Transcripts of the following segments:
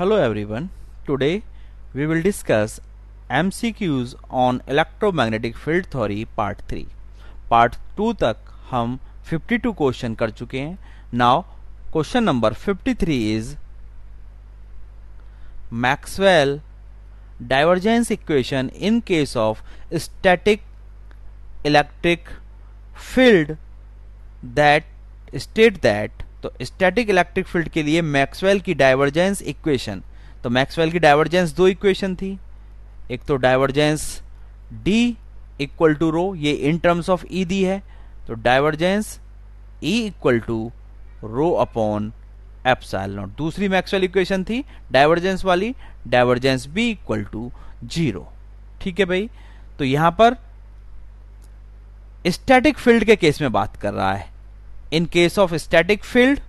Hello everyone. Today we will discuss MCQs on electromagnetic field theory part three part two तक हम 52 question कर चुके हैं now question number 53 is Maxwell divergence equation in case of static electric field that state that तो static electric field के लिए Maxwell की divergence equation तो मैक्सवेल की डाइवर्जेंस दो इक्वेशन थी एक तो divergence D equal to rho ये इन टर्म्स ऑफ ई दी है तो divergence E equal to rho upon epsilon naught दूसरी मैक्सवेल इक्वेशन थी डाइवर्जेंस वाली divergence B equal to zero ठीक है भाई तो यहां पर स्टैटिक फील्ड के केस में बात कर रहा है in case of static field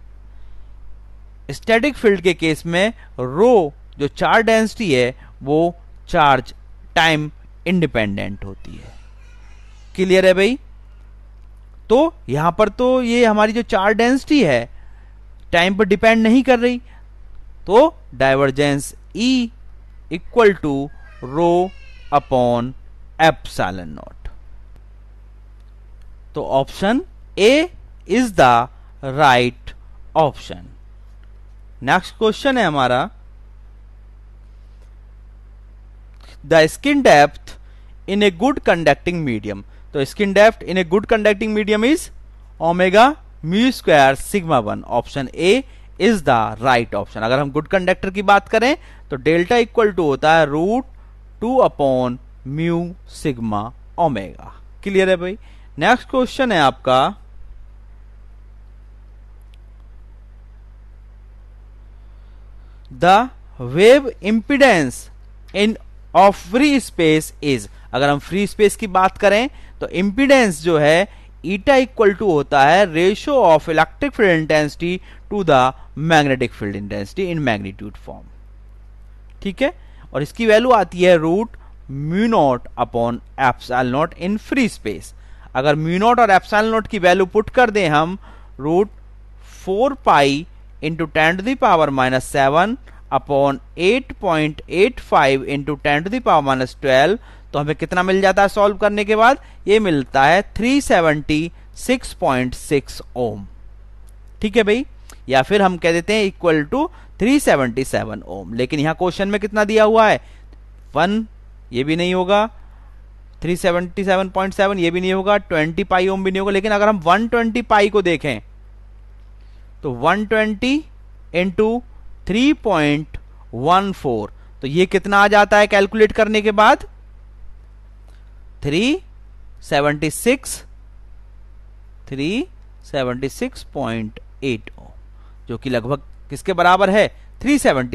static field के केस में रो जो चार्ज डेंसिटी है वो चार्ज टाइम इंडिपेंडेंट होती है क्लियर है भाई तो यहां पर तो ये हमारी जो चार्ज डेंसिटी है टाइम पर डिपेंड नहीं कर रही तो divergence E equal to rho upon epsilon naught तो option A is the right option next question है हमारा the skin depth in a good conducting medium तो skin depth in a good conducting medium is omega mu square sigma one option A is the right option अगर हम good conductor की बात करें तो delta equal to होता है root two upon mu sigma omega clear है भाई नेक्स्ट क्वेश्चन है आपका the wave impedance in of free space is अगर हम फ्री स्पेस की बात करें तो इंपीडेंस जो है ईटा इक्वल टू होता है ratio of electric field intensity to the magnetic field intensity in magnitude form ठीक है और इसकी वैल्यू आती है root mu naught upon epsilon naught in free space अगर म्यूनोट और एप्सल नॉट की वैल्यू पुट कर दें हम root four pi into ten to the power minus seven upon five into ten to the power minus twelve तो हमें कितना मिल जाता है सॉल्व करने के बाद ये मिलता है three six point six ohm ठीक है भाई या फिर हम कह देते हैं equal to three seven ohm लेकिन यहां क्वेश्चन में कितना दिया हुआ है वन ये भी नहीं होगा 377.7 ये भी नहीं होगा 20 पाई ओम भी नहीं होगा लेकिन अगर हम 120 पाई को देखें तो 120 twenty into three point one four तो ये कितना आ जाता है कैलकुलेट करने के बाद three seventy six three six point eight oh जो कि लगभग किसके बराबर है थ्री सेवन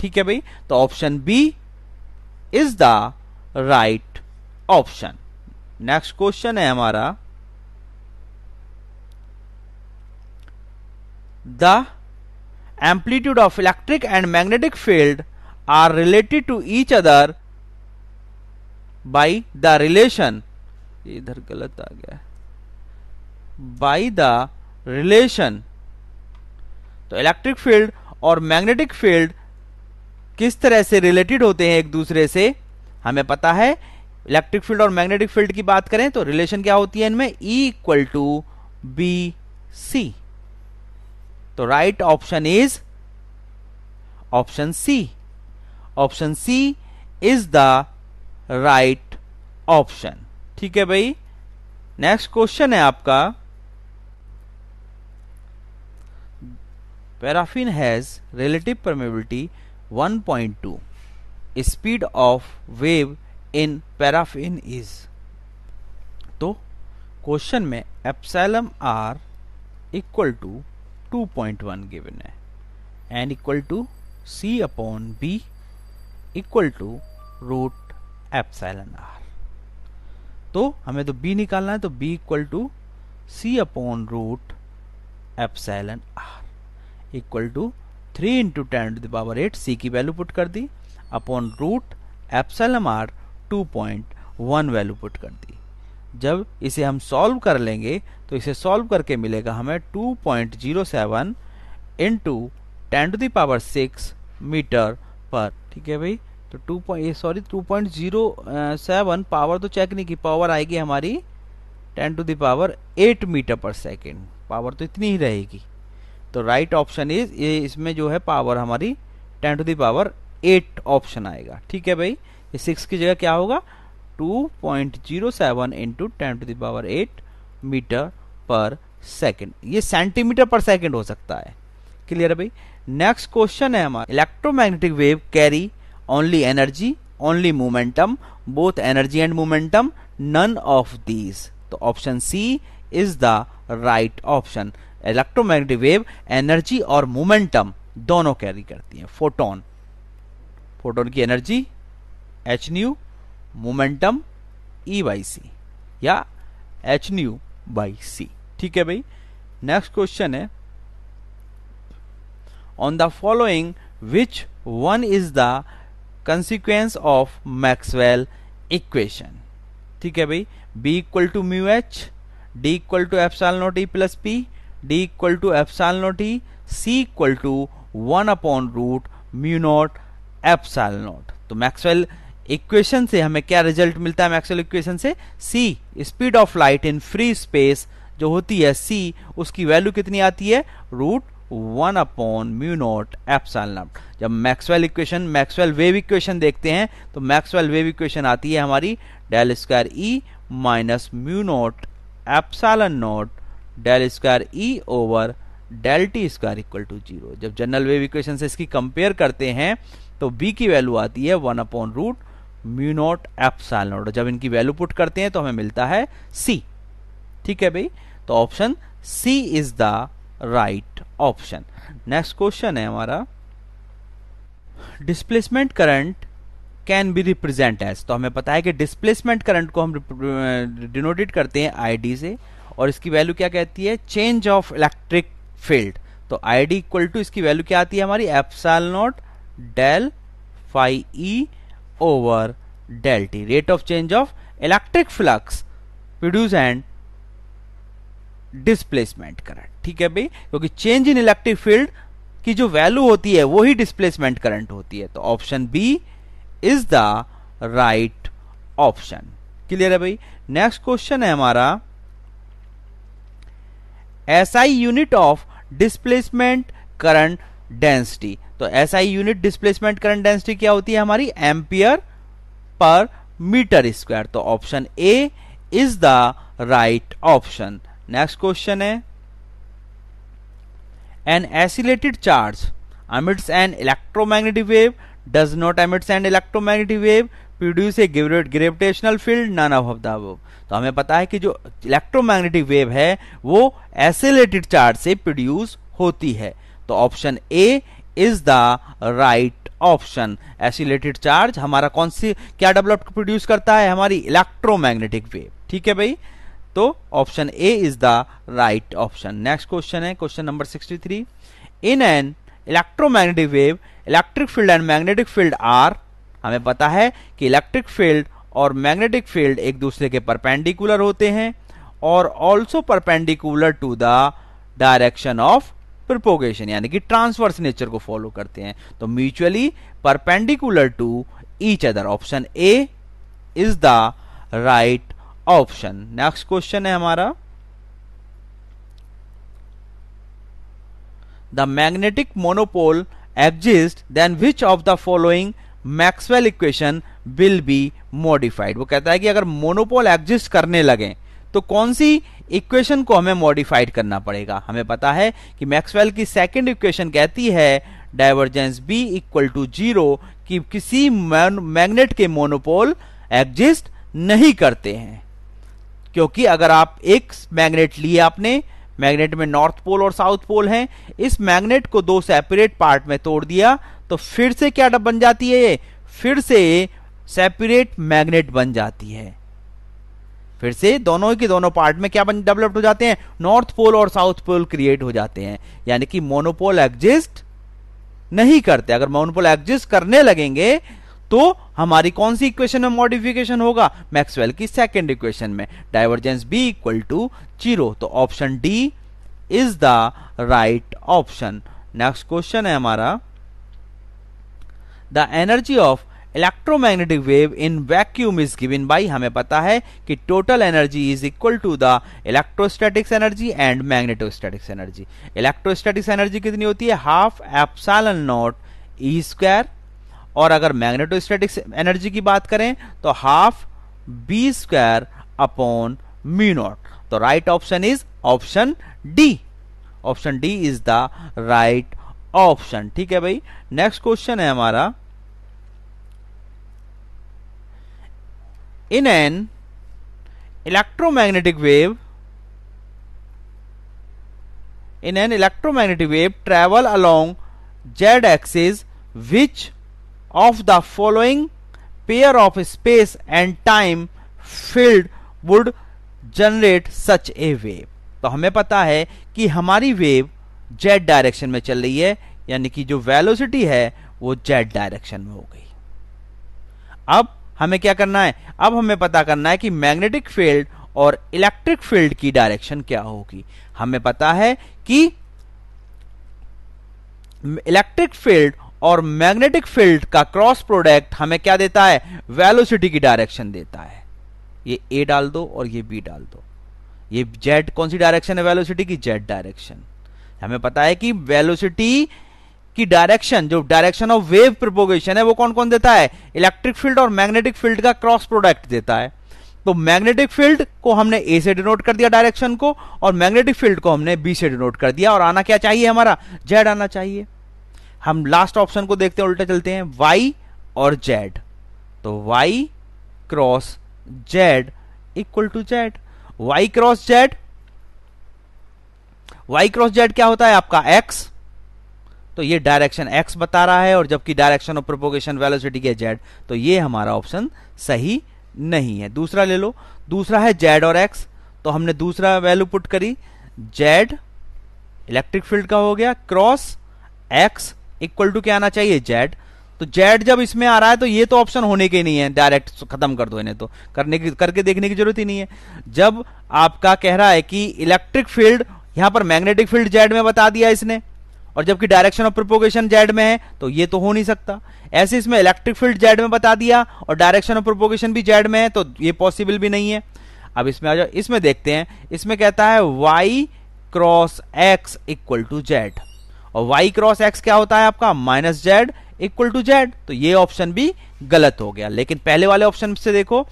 ठीक है भाई तो option B is the right option next question है हमारा the amplitude of electric and magnetic field are related to each other by the relation इधर गलत आ गया by the relation तो इलेक्ट्रिक फील्ड और मैग्नेटिक फील्ड किस तरह से रिलेटेड होते हैं एक दूसरे से हमें पता है इलेक्ट्रिक फील्ड और मैग्नेटिक फील्ड की बात करें तो रिलेशन क्या होती है इनमें E equal to B C तो right option is option C option C is the right option ठीक है भाई नेक्स्ट क्वेश्चन है आपका paraffin has relative permeability 1.2 speed of wave in paraffin is तो क्वेश्चन में epsilon R equal to 2.1 given है N equal to C upon B equal to root epsilon R तो हमें तो बी निकालना है तो B equal to C upon root epsilon R equal to three into ten to the power eight C की value put कर दी upon root epsilon R two point one value put कर दी जब इसे हम सॉल्व कर लेंगे तो इसे सॉल्व करके मिलेगा हमें 2.07 point zero seven into ten to the power six metre पर ठीक है भाई तो two point sorry two point zero seven power तो चेक नहीं की पावर आएगी हमारी ten to the power eight metre पर सेकेंड पावर तो इतनी ही रहेगी तो राइट ऑप्शन इज ये इसमें जो है पावर हमारी ten to the power eight option आएगा ठीक है भाई ये सिक्स की जगह क्या होगा two point zero seven into ten to the power eight metre पर सेकेंड ये सेंटीमीटर पर सेकेंड हो सकता है क्लियर है भाई नेक्स्ट क्वेश्चन है हमारा electromagnetic wave carry only energy only momentum both energy and momentum none of these तो option C is the right option electromagnetic wave energy और मोमेंटम दोनों कैरी करती है फोटोन फोटोन की energy H nu momentum E by C या H nu by C ठीक है भाई नेक्स्ट क्वेश्चन है on the following which one is the consequence of Maxwell equation ठीक है भाई B equal to mu H D equal to epsilon naught E plus P D equal to epsilon naught E C equal to one upon root mu naught epsilon naught तो Maxwell equation से हमें क्या result मिलता है Maxwell equation से C speed of light in free space जो होती है सी उसकी वैल्यू कितनी आती है root one upon mu naught epsilon naught जब Maxwell equation Maxwell wave equation देखते हैं तो मैक्सवेल वेव इक्वेशन आती है हमारी del square E minus mu naught epsilon naught del square E over del T square equal to zero जब general wave equation से इसकी कंपेयर करते हैं तो बी की वैल्यू आती है one upon root mu naught epsilon naught जब इनकी वैल्यू पुट करते हैं तो हमें मिलता है सी ठीक है भाई तो option C is the right option next question है हमारा displacement current can be represent as तो हमें पता है कि डिस्प्लेसमेंट करंट को हम डिनोटेट करते हैं आईडी से और इसकी वैल्यू क्या कहती है चेंज ऑफ इलेक्ट्रिक फील्ड तो आई डी इक्वल टू इसकी वैल्यू क्या आती है हमारी epsilon naught del phi E over del T rate of change of electric flux produce and displacement current ठीक है भाई क्योंकि चेंज इन इलेक्ट्रिक फील्ड की जो वैल्यू होती है वो ही डिस्प्लेसमेंट करंट होती है तो option B is the right option clear है भाई नेक्स्ट क्वेश्चन है हमारा S I unit of displacement current density तो SI unit displacement current density क्या होती है हमारी एम्पियर पर मीटर स्क्वायर तो option A is the right option next question है an oscillated charge emits an electromagnetic wave does not emits an electromagnetic wave produce a gravitational field none of the तो हमें पता है कि जो electromagnetic wave है वो एसिलेटेड चार्ज से प्रोड्यूस होती है तो option A is the right option oscillated charge हमारा कौन सी क्या डेवलप प्रोड्यूस करता है हमारी इलेक्ट्रोमैग्नेटिक वेव ठीक है भाई तो option A is the right option next question है question number 63 in an electromagnetic wave electric field and magnetic field are हमें पता है कि इलेक्ट्रिक फील्ड और मैग्नेटिक फील्ड एक दूसरे के परपेंडिकुलर होते हैं और also perpendicular to the direction of propagation यानी कि ट्रांसवर्स नेचर को फॉलो करते हैं तो mutually perpendicular to each other option A is the right option next question है हमारा the magnetic monopole exist then which of the following Maxwell equation will be modified वो कहता है कि अगर मोनोपोल एग्जिस्ट करने लगे तो कौन सी इक्वेशन को हमें मॉडिफाइड करना पड़ेगा हमें पता है कि मैक्सवेल की सेकेंड इक्वेशन कहती है divergence B equal to zero कि किसी मैग्नेट के मोनोपोल एग्जिस्ट नहीं करते हैं क्योंकि अगर आप एक मैग्नेट लिए आपने मैग्नेट में नॉर्थ पोल और साउथ पोल हैं इस मैग्नेट को दो सेपरेट पार्ट में तोड़ दिया तो फिर से क्या बन जाती है ये फिर से सेपरेट मैग्नेट बन जाती है फिर से दोनों के दोनों पार्ट में क्या बन डेवलप्ड हो जाते हैं नॉर्थ पोल और साउथ पोल क्रिएट हो जाते हैं यानी कि मोनोपोल एग्जिस्ट नहीं करते अगर मोनोपोल एग्जिस्ट करने लगेंगे तो हमारी कौन सी इक्वेशन में मॉडिफिकेशन होगा मैक्सवेल की सेकेंड इक्वेशन में divergence B equal to zero तो option D is the right option next question है हमारा the energy of electromagnetic wave in vacuum is given by हमें पता है कि total energy is equal to the electrostatics energy and magnetostatics energy electrostatics energy कितनी होती है half epsilon naught E square और अगर मैग्नेटोस्टैटिक एनर्जी की बात करें तो half B square upon mu naught तो right option is option D option D is the right option ठीक है भाई नेक्स्ट क्वेश्चन है हमारा in an electromagnetic wave in an electromagnetic wave travel along Z axis which of the following pair of space and time field would generate such a wave तो हमें पता है कि हमारी वेव जेड डायरेक्शन में चल रही है यानी कि जो वेलोसिटी है वो जेड डायरेक्शन में हो गई अब हमें क्या करना है अब हमें पता करना है कि मैग्नेटिक फील्ड और इलेक्ट्रिक फील्ड की डायरेक्शन क्या होगी हमें पता है कि इलेक्ट्रिक फील्ड और मैग्नेटिक फील्ड का क्रॉस प्रोडक्ट हमें क्या देता है वेलोसिटी की डायरेक्शन देता है ये ए डाल दो और ये बी डाल दो ये जेड कौन सी डायरेक्शन है वेलोसिटी की जेड डायरेक्शन हमें पता है कि वेलोसिटी की डायरेक्शन जो डायरेक्शन ऑफ वेव प्रोपोगेशन है वो कौन कौन देता है इलेक्ट्रिक फील्ड और मैग्नेटिक फील्ड का क्रॉस प्रोडक्ट देता है तो मैग्नेटिक फील्ड को हमने ए से डिनोट कर दिया डायरेक्शन को और मैग्नेटिक फील्ड को हमने बी से डिनोट कर दिया और आना क्या चाहिए हमारा जेड आना चाहिए हम लास्ट ऑप्शन को देखते हैं उल्टा चलते हैं वाई और जेड तो Y cross Z equal to Z Y cross Z Y cross Z क्या होता है आपका एक्स तो ये डायरेक्शन एक्स बता रहा है और जबकि डायरेक्शन ऑफ प्रोपोगेशन वेलोसिटी है जेड तो ये हमारा ऑप्शन सही नहीं है दूसरा ले लो दूसरा है जेड और एक्स तो हमने दूसरा वैल्यू पुट करी जेड इलेक्ट्रिक फील्ड का हो गया क्रॉस एक्स इक्वल टू क्या आना चाहिए जेड तो जेड जब इसमें आ रहा है तो ये तो ऑप्शन होने के नहीं है डायरेक्ट खत्म कर दो इन्हें तो करने की करके देखने की जरूरत ही नहीं है जब आपका कह रहा है कि इलेक्ट्रिक फील्ड यहां पर मैग्नेटिक फील्ड जेड में बता दिया इसने और जबकि डायरेक्शन ऑफ प्रोपोगेशन जेड में है तो ये तो हो नहीं सकता ऐसे इसमें इलेक्ट्रिक फील्ड जेड में बता दिया और डायरेक्शन ऑफ प्रोपोगेशन भी जेड में है तो ये पॉसिबल भी नहीं है अब इसमें आ जाओ इसमें देखते हैं इसमें कहता है Y cross X equal to Z और y क्रॉस x क्या होता है आपका minus Z equal to Z तो ये ऑप्शन भी गलत हो गया लेकिन पहले वाले ऑप्शन से देखो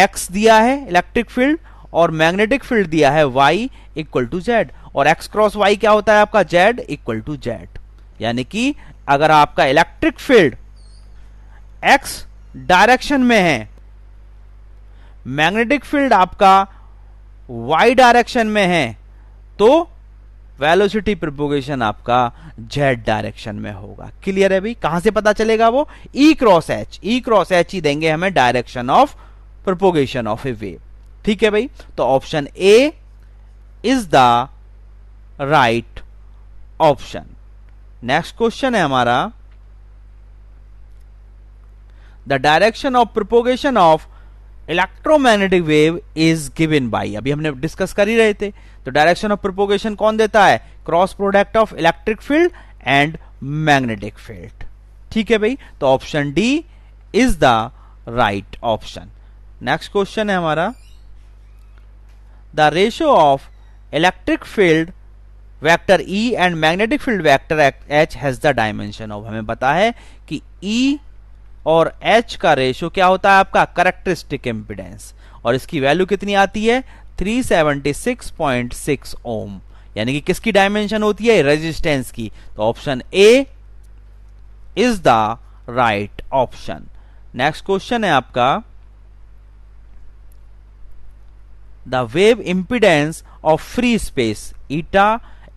x दिया है इलेक्ट्रिक फील्ड और मैग्नेटिक फील्ड दिया है y इक्वल टू जेड और x क्रॉस y क्या होता है आपका जेड इक्वल टू जेड यानी कि अगर आपका इलेक्ट्रिक फील्ड x डायरेक्शन में है मैग्नेटिक फील्ड आपका y डायरेक्शन में है तो वेलोसिटी प्रोपोगेशन आपका जेड डायरेक्शन में होगा क्लियर है भाई कहां से पता चलेगा वो E cross H E cross H ही देंगे हमें direction of propagation of a wave ठीक है भाई तो option A is the right option next question है हमारा the direction of propagation of electromagnetic wave is given by अभी हमने डिस्कस कर ही रहे थे तो डायरेक्शन ऑफ प्रोपोगेशन कौन देता है cross product of electric field and magnetic field ठीक है भाई तो option D is the right option next question है हमारा the ratio of electric field vector E and magnetic field vector H has the dimension of हमें पता है कि ई e और H का रेशो क्या होता है आपका करेक्टरिस्टिक इम्पिडेंस और इसकी वैल्यू कितनी आती है 376.6 ओम यानी कि किसकी डायमेंशन होती है रेजिस्टेंस की तो option A is the right option next question है आपका the wave impedance of free space eta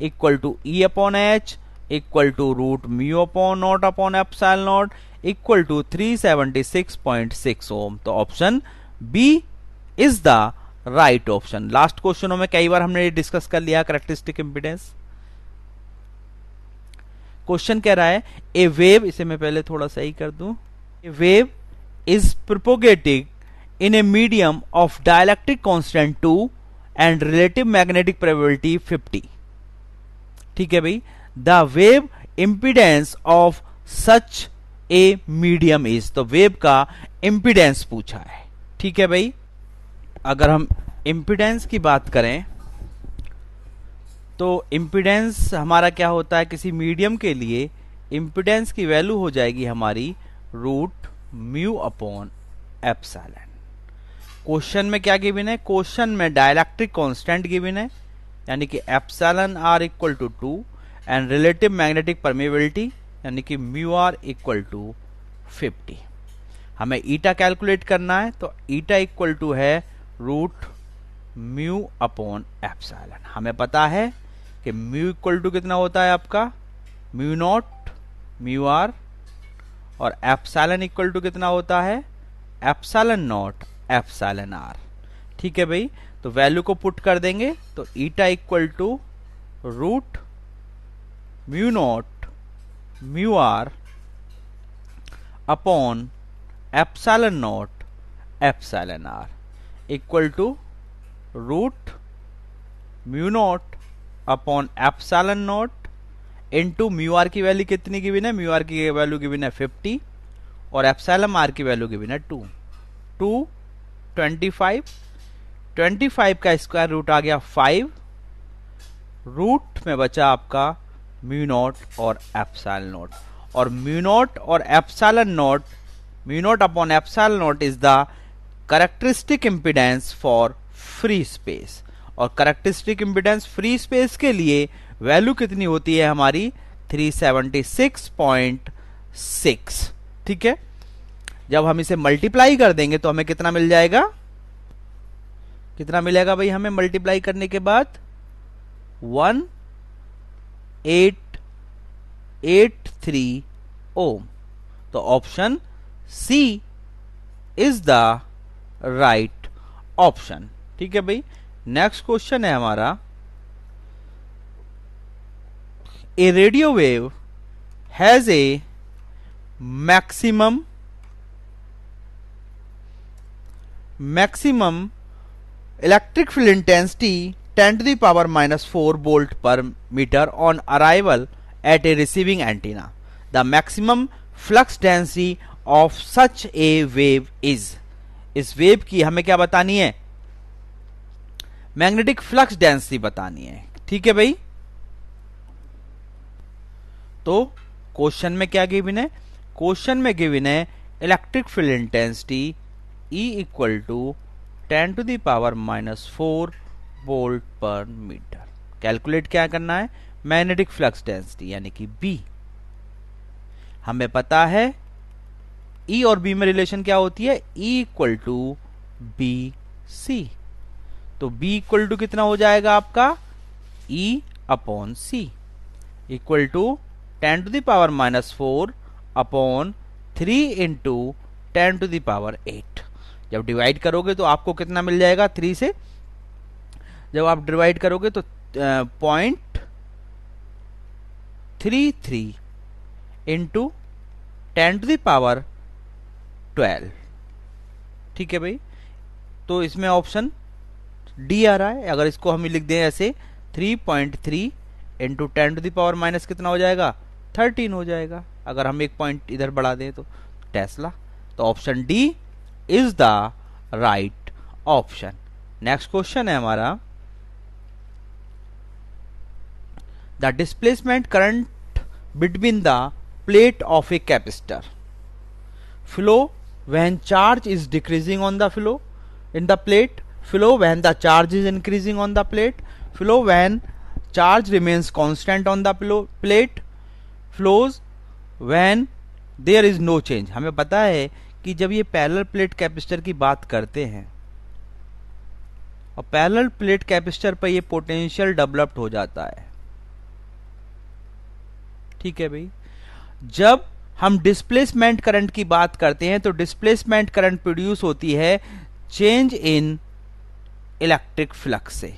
equal to E upon H equal to root mu upon naught upon epsilon naught equal to 376.6 ohm तो option B is the right option last क्वेश्चनों में कई बार हमने discuss कर लिया characteristic impedance question कह रहा है ए वेव इसे मैं पहले थोड़ा सही कर दू a wave is propagating in a medium of dielectric constant two and relative magnetic probability 50 ठीक है भाई the wave impedance of such a medium is तो वेव का इम्पिडेंस पूछा है ठीक है भाई अगर हम इम्पिडेंस की बात करें तो इम्पिडेंस हमारा क्या होता है किसी मीडियम के लिए इम्पिडेंस की वैल्यू हो जाएगी हमारी root mu upon epsilon question में क्या गिवन है क्वेश्चन में डायलैक्ट्रिक कांस्टेंट गिवन है यानी कि epsilon R equal to two and relative magnetic permeability यानी कि mu R equal to fifty हमें ईटा कैलकुलेट करना है तो ईटा इक्वल टू है रूट म्यू अपॉन एप्साइलन हमें पता है कि म्यू इक्वल टू कितना होता है आपका म्यू नॉट म्यू आर और एप्साइलन इक्वल टू कितना होता है एप्साइलन नॉट एप्साइलन आर ठीक है भाई तो वैल्यू को पुट कर देंगे तो eta equal to root mu naught mu r upon epsilon naught epsilon r equal to root mu naught upon epsilon naught to mu R की वैल्यू कितनी गिवन है म्यू आर की वैल्यू गिवन है 50 और epsilon R की value given है 2 2 25 25 का square root आ गया 5 रूट में बचा आपका म्यू नॉट और एप्साइल नॉट और म्यू नॉट और epsilon naught mu naught upon epsilon naught is the characteristic impedance for free space और करेक्टरिस्टिक इम्पिडेंस फ्री स्पेस के लिए वैल्यू कितनी होती है हमारी 376.6 ठीक है जब हम इसे मल्टीप्लाई कर देंगे तो हमें कितना मिल जाएगा कितना मिलेगा भाई हमें मल्टीप्लाई करने के बाद one eight eight three ohm तो option C is the right option ठीक है भाई नेक्स्ट क्वेश्चन है हमारा a radio wave has a maximum maximum electric field intensity 10 to the power minus 4 volt per meter on arrival at a receiving antenna. The maximum flux density of such a wave is इस wave की हमें क्या बतानी है magnetic flux density बतानी है ठीक है भाई तो क्वेश्चन में क्या गिवन है क्वेश्चन में गिवन है electric field intensity E equal to ten to the power minus four volt per metre calculate क्या करना है मैग्नेटिक फ्लक्स डेंसिटी यानी कि बी हमें पता है ई e और बी में रिलेशन क्या होती है E equal to B C तो बी इक्वल टू कितना हो जाएगा आपका E upon C equal to ten to the power minus four upon three into ten to the power eight जब डिवाइड करोगे तो आपको कितना मिल जाएगा थ्री से जब आप डिवाइड करोगे तो point three three into ten to the power twelve ठीक है भाई तो इसमें ऑप्शन डी आ रहा है अगर इसको हम लिख दें ऐसे three point three into ten to the power minus कितना हो जाएगा थर्टीन हो जाएगा अगर हम एक पॉइंट इधर बढ़ा दें तो टेस्ला तो option D is the right option next question है हमारा the displacement current between the plate of a capacitor flow when charge is decreasing on the flow in the plate flow when the charge is increasing on the plate flow when charge remains constant on the plate flows when there is no change हमें पता है कि जब ये parallel plate capacitor की बात करते हैं और पैरल प्लेट कैपेसिटर पर ये पोटेंशियल डेवलप्ड हो जाता है ठीक है भाई जब हम डिस्प्लेसमेंट करंट की बात करते हैं तो डिस्प्लेसमेंट करंट प्रोड्यूस होती है चेंज इन इलेक्ट्रिक फ्लक्स से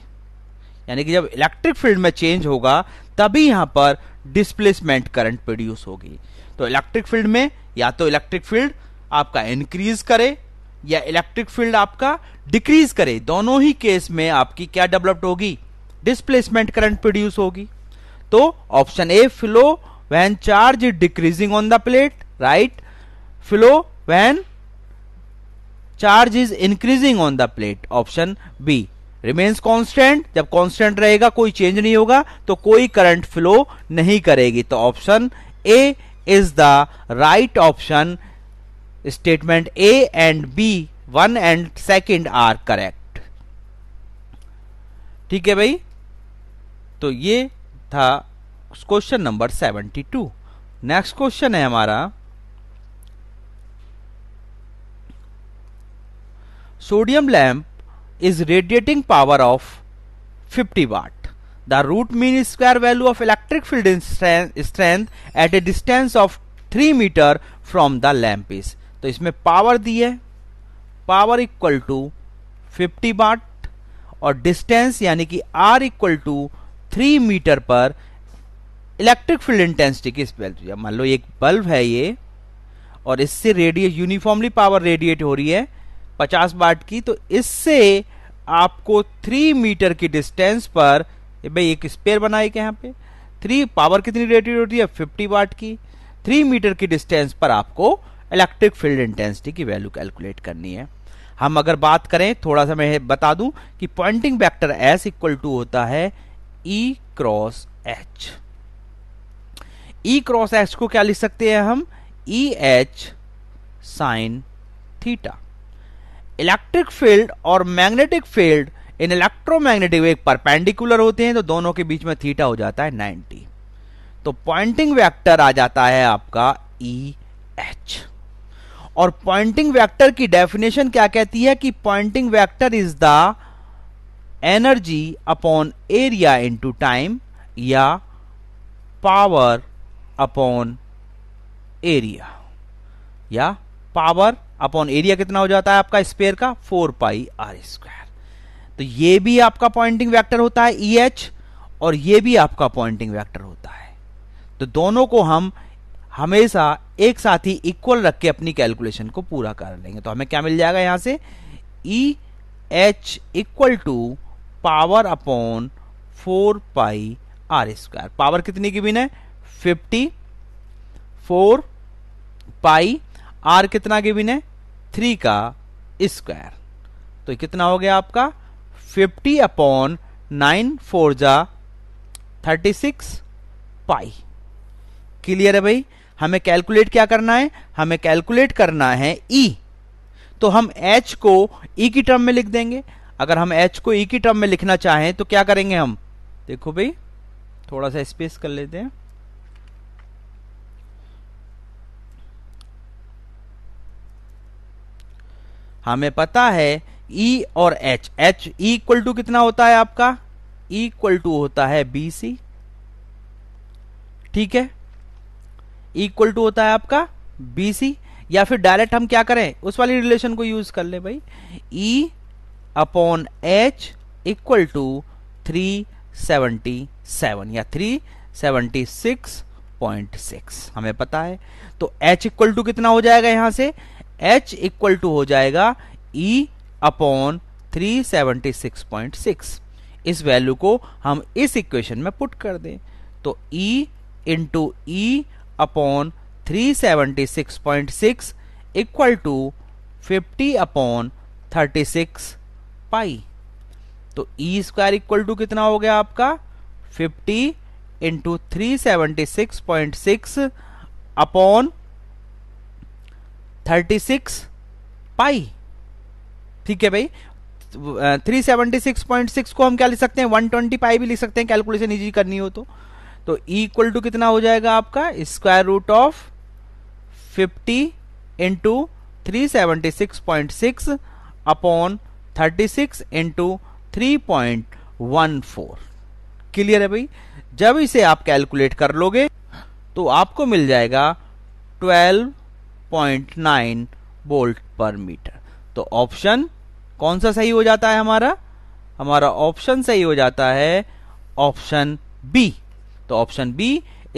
यानी कि जब इलेक्ट्रिक फील्ड में चेंज होगा तभी यहां पर डिस्प्लेसमेंट करंट प्रोड्यूस होगी तो इलेक्ट्रिक फील्ड में या तो इलेक्ट्रिक फील्ड आपका इंक्रीज करे या इलेक्ट्रिक फील्ड आपका डिक्रीज करे दोनों ही केस में आपकी क्या डेवलप्ड होगी डिस्प्लेसमेंट करंट प्रोड्यूस होगी तो option A flow when charge is decreasing on the plate right flow when charge is increasing on the plate option B remains constant जब कॉन्स्टेंट रहेगा कोई चेंज नहीं होगा तो कोई करंट फ्लो नहीं करेगी तो option A is the right option statement A and B one and second are correct ठीक है भाई तो ये था question number seventy two next question है हमारा sodium lamp is radiating power of fifty watt the root mean square value of electric field strength at a distance of three metre from the lamp is तो इसमें power दी है power equal to fifty बाट और distance यानी कि R equal to three metre पर electric field intensity किस value मान लो एक बल्ब है ये और इससे रेडिएट यूनिफॉर्मली पावर रेडिएट हो रही है 50 वाट की तो इससे आपको 3 मीटर की डिस्टेंस पर भाई एक स्पेयर बनाए क्या यहाँ पे थ्री पावर कितनी रेडिएट होती है 50 वाट की 3 मीटर की डिस्टेंस पर आपको इलेक्ट्रिक फील्ड इंटेंसिटी की वैल्यू कैलकुलेट करनी है हम अगर बात करें थोड़ा सा मैं बता दूं कि Poynting vector S equal to होता है E cross H E cross X को क्या लिख सकते हैं हम E H sine theta electric field और magnetic field in electromagnetic wave perpendicular होते हैं तो दोनों के बीच में थीटा हो जाता है 90 तो पॉइंटिंग वेक्टर आ जाता है आपका ई e एच और पॉइंटिंग वेक्टर की डेफिनेशन क्या कहती है कि Poynting vector is the energy upon area into time या पावर अपॉन एरिया या पावर अपॉन एरिया कितना हो जाता है आपका स्पेयर का फोर पाई आर स्क्वायर तो ये भी आपका पॉइंटिंग वेक्टर होता है ई e एच और ये भी आपका पॉइंटिंग वेक्टर होता है तो दोनों को हम हमेशा एक साथ ही इक्वल रख के अपनी कैलकुलेशन को पूरा कर लेंगे तो हमें क्या मिल जाएगा यहां से E H equal to power upon four pi R square power कितनी की बिन है फिफ्टी फोर पाई आर कितना गिविन है थ्री का स्क्वायर तो कितना हो गया आपका फिफ्टी अपॉन नाइन फोर जा थर्टी सिक्स पाई क्लियर है भाई हमें कैलकुलेट क्या करना है हमें कैलकुलेट करना है ई e. तो हम एच को ई e की टर्म में लिख देंगे अगर हम एच को ई e की टर्म में लिखना चाहें तो क्या करेंगे हम देखो भाई थोड़ा सा स्पेस कर लेते हैं हमें पता है ई e और एच एच इक्वल टू कितना होता है आपका इक्वल टू होता है बी सी ठीक है इक्वल टू होता है आपका बी सी या फिर डायरेक्ट हम क्या करें उस वाली रिलेशन को यूज कर ले भाई E upon H equal to three seventy seven या three seventy six point six हमें पता है तो एच इक्वल टू कितना हो जाएगा यहां से एच इक्वल टू हो जाएगा E upon three seventy six point six इस वैल्यू को हम इस इक्वेशन में पुट कर दें तो E into E upon three seventy six point six equal to fifty upon thirty six pi तो ई स्क्वायर इक्वल टू कितना हो गया आपका fifty into three seventy six point six upon thirty six pi ठीक है भाई 376.6 को हम क्या लिख सकते हैं 120 पाई भी लिख सकते हैं कैलकुलेशन इजी करनी हो तो तो इक्वल टू कितना हो जाएगा आपका square root of 50 into three seventy six point six upon thirty six into three point one four clear है भाई जब इसे आप कैलकुलेट कर लोगे तो आपको मिल जाएगा twelve point nine volt per metre तो ऑप्शन कौन सा सही हो जाता है हमारा हमारा ऑप्शन सही हो जाता है ऑप्शन बी तो option B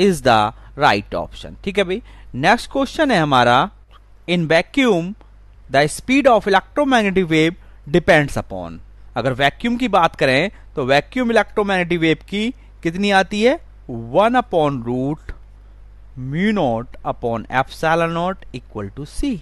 is the right option ठीक है भाई नेक्स्ट क्वेश्चन है हमारा in vacuum the speed of electromagnetic wave depends upon अगर वैक्यूम की बात करें तो वैक्यूम इलेक्ट्रोमैग्नेटिक वेव की कितनी आती है one upon root mu naught upon epsilon naught equal to C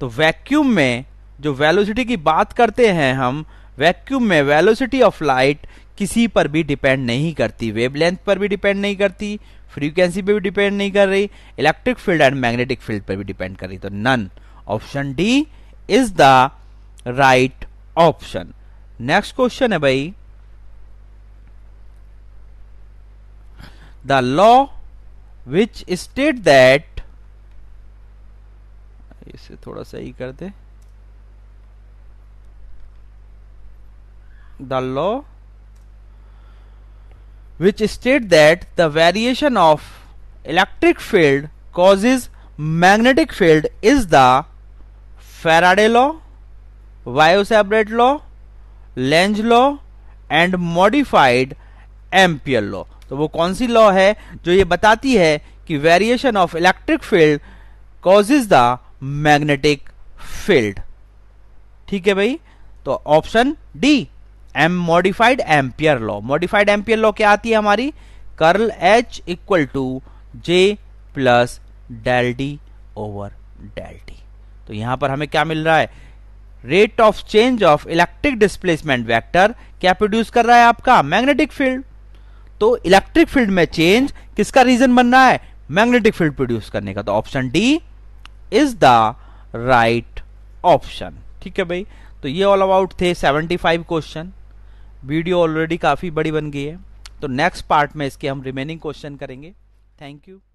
तो वैक्यूम में जो वेलोसिटी की बात करते हैं हम वैक्यूम में वेलोसिटी ऑफ लाइट किसी पर भी डिपेंड नहीं करती वेवलेंथ पर भी डिपेंड नहीं करती फ्रीक्वेंसी पर भी डिपेंड नहीं कर रही electric field and magnetic field पर भी डिपेंड कर रही तो none option D is the right option next question है भाई the law which state that इसे थोड़ा सही कर दे the law which state that the variation of electric field causes magnetic field is the Faraday law, Weyosabrate law, Lenz law and modified Ampere law. तो वो कौन सी law है जो ये बताती है कि variation of electric field causes the magnetic field ठीक है भाई तो option D M modified Ampere law modified Ampere law क्या आती है हमारी curl H equal to J plus del D over del D तो यहां पर हमें क्या मिल रहा है rate of change of electric displacement vector क्या प्रोड्यूस कर रहा है आपका मैग्नेटिक फील्ड तो इलेक्ट्रिक फील्ड में चेंज किसका रीजन बन रहा है मैग्नेटिक फील्ड प्रोड्यूस करने का तो option D is the right option ठीक है भाई तो ये ऑल अबाउट थे 75 क्वेश्चन वीडियो ऑलरेडी काफ़ी बड़ी बन गई है तो नेक्स्ट पार्ट में इसके हम रिमेनिंग क्वेश्चन करेंगे थैंक यू